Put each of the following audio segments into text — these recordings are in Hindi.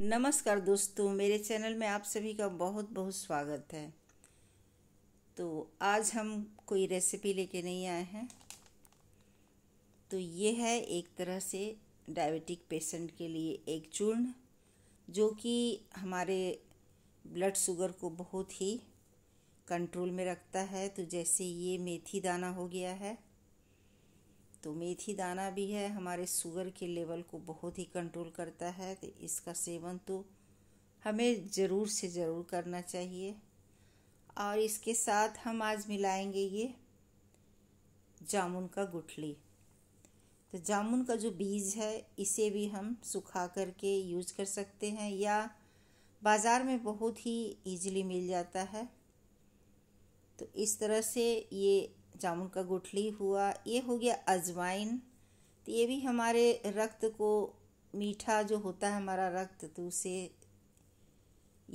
नमस्कार दोस्तों मेरे चैनल में आप सभी का बहुत बहुत स्वागत है तो आज हम कोई रेसिपी लेके नहीं आए हैं तो ये है एक तरह से डायबिटिक पेशेंट के लिए एक चूर्ण जो कि हमारे ब्लड शुगर को बहुत ही कंट्रोल में रखता है तो जैसे ये मेथी दाना हो गया है तो मेथी दाना भी है हमारे शुगर के लेवल को बहुत ही कंट्रोल करता है तो इसका सेवन तो हमें ज़रूर से ज़रूर करना चाहिए और इसके साथ हम आज मिलाएंगे ये जामुन का गुठली तो जामुन का जो बीज है इसे भी हम सुखा करके यूज कर सकते हैं या बाज़ार में बहुत ही इजीली मिल जाता है तो इस तरह से ये जामुन का गुठली हुआ ये हो गया अजवाइन तो ये भी हमारे रक्त को मीठा जो होता है हमारा रक्त तो उसे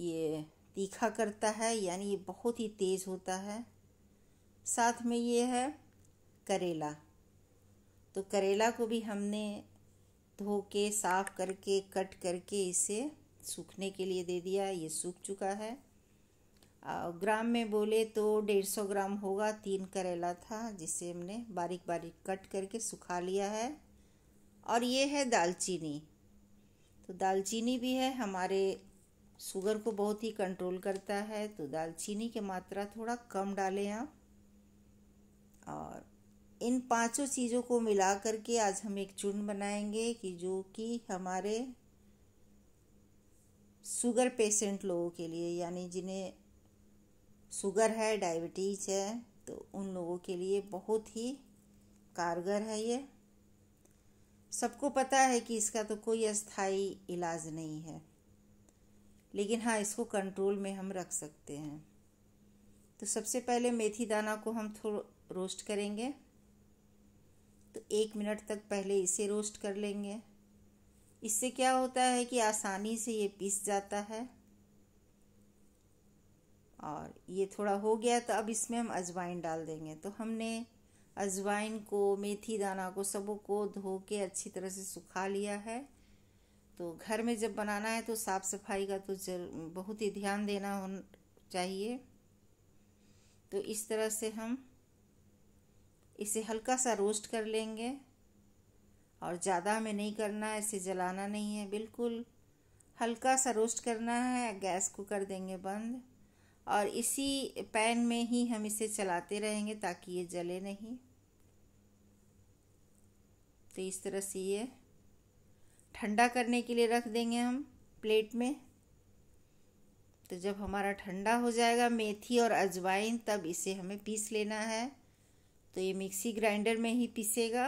ये तीखा करता है यानी ये बहुत ही तेज़ होता है साथ में ये है करेला तो करेला को भी हमने धो के साफ़ करके कट करके इसे सूखने के लिए दे दिया ये सूख चुका है ग्राम में बोले तो डेढ़ सौ ग्राम होगा तीन करेला था जिसे हमने बारीक बारीक कट करके सुखा लिया है और ये है दालचीनी तो दालचीनी भी है हमारे शुगर को बहुत ही कंट्रोल करता है तो दालचीनी की मात्रा थोड़ा कम डालें आप और इन पांचों चीज़ों को मिला करके आज हम एक चूर्ण बनाएंगे कि जो कि हमारे शुगर पेशेंट लोगों के लिए यानी जिन्हें शुगर है डायबिटीज़ है तो उन लोगों के लिए बहुत ही कारगर है ये सबको पता है कि इसका तो कोई अस्थाई इलाज नहीं है लेकिन हाँ इसको कंट्रोल में हम रख सकते हैं तो सबसे पहले मेथी दाना को हम थोड़ा रोस्ट करेंगे तो एक मिनट तक पहले इसे रोस्ट कर लेंगे इससे क्या होता है कि आसानी से ये पीस जाता है और ये थोड़ा हो गया तो अब इसमें हम अजवाइन डाल देंगे तो हमने अजवाइन को मेथी दाना को सबों को धो के अच्छी तरह से सुखा लिया है तो घर में जब बनाना है तो साफ़ सफाई का तो जर बहुत ही ध्यान देना हो चाहिए तो इस तरह से हम इसे हल्का सा रोस्ट कर लेंगे और ज़्यादा हमें नहीं करना है इसे जलाना नहीं है बिल्कुल हल्का सा रोस्ट करना है गैस को कर देंगे बंद और इसी पैन में ही हम इसे चलाते रहेंगे ताकि ये जले नहीं तो इस तरह से ये ठंडा करने के लिए रख देंगे हम प्लेट में तो जब हमारा ठंडा हो जाएगा मेथी और अजवाइन तब इसे हमें पीस लेना है तो ये मिक्सी ग्राइंडर में ही पीसेगा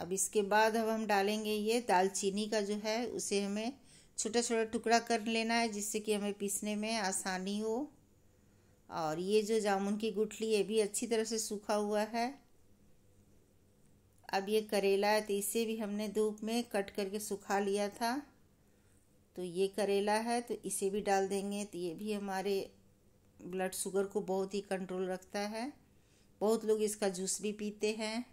अब इसके बाद अब हम डालेंगे ये दालचीनी का जो है उसे हमें छोटा छोटा टुकड़ा कर लेना है जिससे कि हमें पीसने में आसानी हो और ये जो जामुन की गुठली ये भी अच्छी तरह से सूखा हुआ है अब ये करेला है तो इसे भी हमने धूप में कट करके सुखा लिया था तो ये करेला है तो इसे भी डाल देंगे तो ये भी हमारे ब्लड शुगर को बहुत ही कंट्रोल रखता है बहुत लोग इसका जूस भी पीते हैं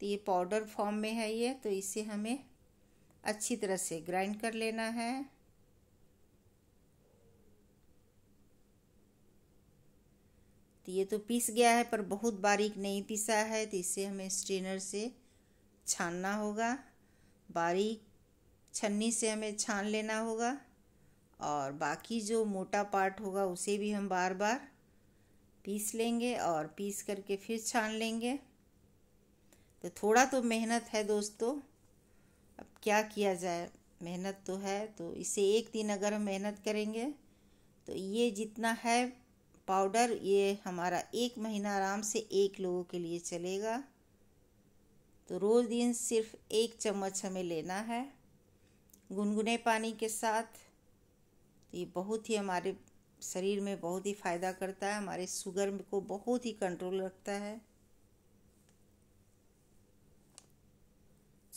तो ये पाउडर फॉर्म में है ये तो इसे हमें अच्छी तरह से ग्राइंड कर लेना है तो ये तो पीस गया है पर बहुत बारीक नहीं पीसा है तो इसे हमें स्ट्रेनर से छानना होगा बारीक छन्नी से हमें छान लेना होगा और बाकी जो मोटा पार्ट होगा उसे भी हम बार बार पीस लेंगे और पीस करके फिर छान लेंगे तो थोड़ा तो मेहनत है दोस्तों अब क्या किया जाए मेहनत तो है तो इसे एक दिन अगर हम मेहनत करेंगे तो ये जितना है पाउडर ये हमारा एक महीना आराम से एक लोगों के लिए चलेगा तो रोज़ दिन सिर्फ एक चम्मच हमें लेना है गुनगुने पानी के साथ तो ये बहुत ही हमारे शरीर में बहुत ही फ़ायदा करता है हमारे शुगर को बहुत ही कंट्रोल रखता है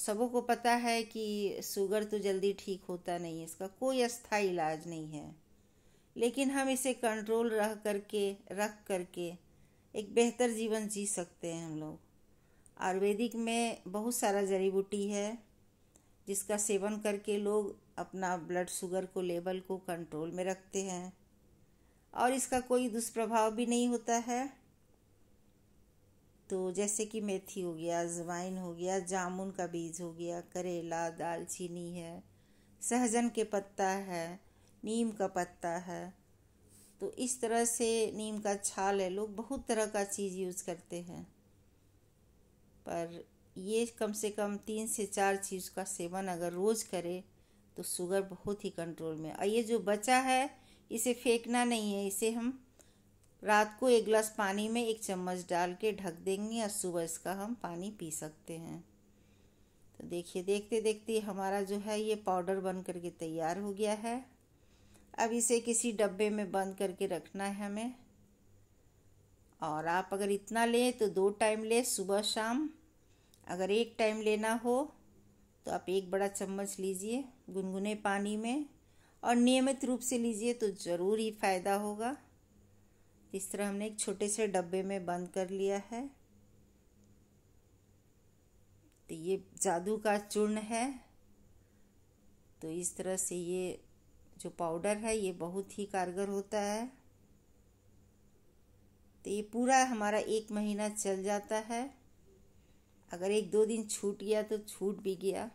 सबों को पता है कि शुगर तो जल्दी ठीक होता नहीं है इसका कोई अस्थाई इलाज नहीं है लेकिन हम इसे कंट्रोल रह करके रख करके एक बेहतर जीवन जी सकते हैं हम लोग आयुर्वेदिक में बहुत सारा जड़ी बूटी है जिसका सेवन करके लोग अपना ब्लड शुगर को लेवल को कंट्रोल में रखते हैं और इसका कोई दुष्प्रभाव भी नहीं होता है तो जैसे कि मेथी हो गया अजवाइन हो गया जामुन का बीज हो गया करेला दालचीनी है सहजन के पत्ता है नीम का पत्ता है तो इस तरह से नीम का छाल है लोग बहुत तरह का चीज़ यूज़ करते हैं पर ये कम से कम तीन से चार चीज़ का सेवन अगर रोज़ करे तो शुगर बहुत ही कंट्रोल में और ये जो बचा है इसे फेंकना नहीं है इसे हम रात को एक गिलास पानी में एक चम्मच डाल के ढक देंगे और सुबह इसका हम पानी पी सकते हैं तो देखिए देखते देखते हमारा जो है ये पाउडर बन करके तैयार हो गया है अब इसे किसी डब्बे में बंद करके रखना है हमें और आप अगर इतना लें तो दो टाइम लें सुबह शाम अगर एक टाइम लेना हो तो आप एक बड़ा चम्मच लीजिए गुनगुने पानी में और नियमित रूप से लीजिए तो ज़रूर ही फ़ायदा होगा इस तरह हमने एक छोटे से डब्बे में बंद कर लिया है तो ये जादू का चूर्ण है तो इस तरह से ये जो पाउडर है ये बहुत ही कारगर होता है तो ये पूरा हमारा एक महीना चल जाता है अगर एक दो दिन छूट गया तो छूट भी गया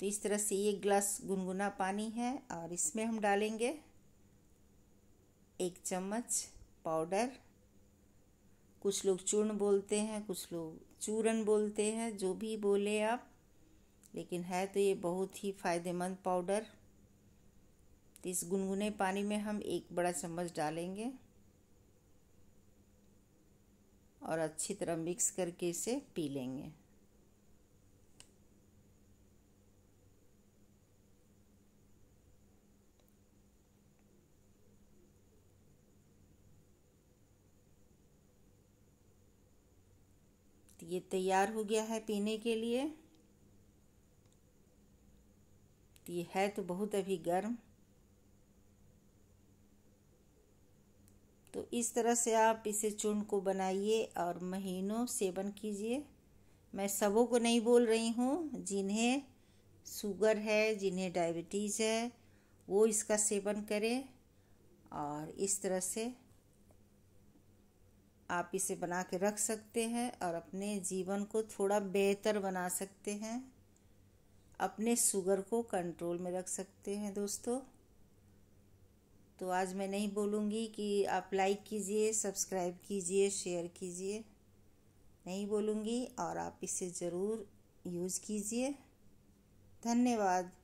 तो इस तरह से ये ग्लास गुनगुना पानी है और इसमें हम डालेंगे एक चम्मच पाउडर कुछ लोग चूर्ण बोलते हैं कुछ लोग चूरन बोलते हैं जो भी बोले आप लेकिन है तो ये बहुत ही फ़ायदेमंद पाउडर तो इस गुनगुने पानी में हम एक बड़ा चम्मच डालेंगे और अच्छी तरह मिक्स करके इसे पी लेंगे ये तैयार हो गया है पीने के लिए तो ये है तो बहुत अभी गर्म तो इस तरह से आप इसे चूर्ण को बनाइए और महीनों सेवन कीजिए मैं सबों को नहीं बोल रही हूँ जिन्हें शुगर है जिन्हें डायबिटीज़ है वो इसका सेवन करें और इस तरह से आप इसे बना के रख सकते हैं और अपने जीवन को थोड़ा बेहतर बना सकते हैं अपने शुगर को कंट्रोल में रख सकते हैं दोस्तों तो आज मैं नहीं बोलूँगी कि आप लाइक कीजिए सब्सक्राइब कीजिए शेयर कीजिए नहीं बोलूँगी और आप इसे ज़रूर यूज़ कीजिए धन्यवाद